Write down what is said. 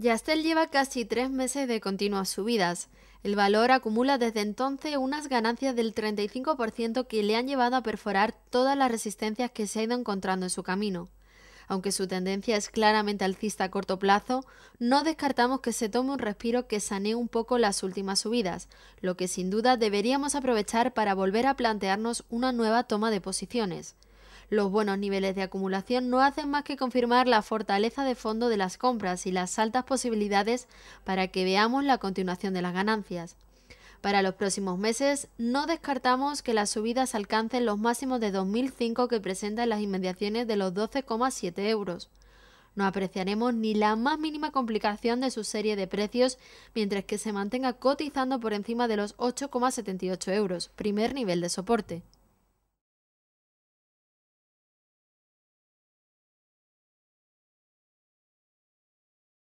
Yastel lleva casi tres meses de continuas subidas. El valor acumula desde entonces unas ganancias del 35% que le han llevado a perforar todas las resistencias que se ha ido encontrando en su camino. Aunque su tendencia es claramente alcista a corto plazo, no descartamos que se tome un respiro que sanee un poco las últimas subidas, lo que sin duda deberíamos aprovechar para volver a plantearnos una nueva toma de posiciones. Los buenos niveles de acumulación no hacen más que confirmar la fortaleza de fondo de las compras y las altas posibilidades para que veamos la continuación de las ganancias. Para los próximos meses, no descartamos que las subidas alcancen los máximos de 2005 que presentan las inmediaciones de los 12,7 euros. No apreciaremos ni la más mínima complicación de su serie de precios mientras que se mantenga cotizando por encima de los 8,78 euros, primer nivel de soporte.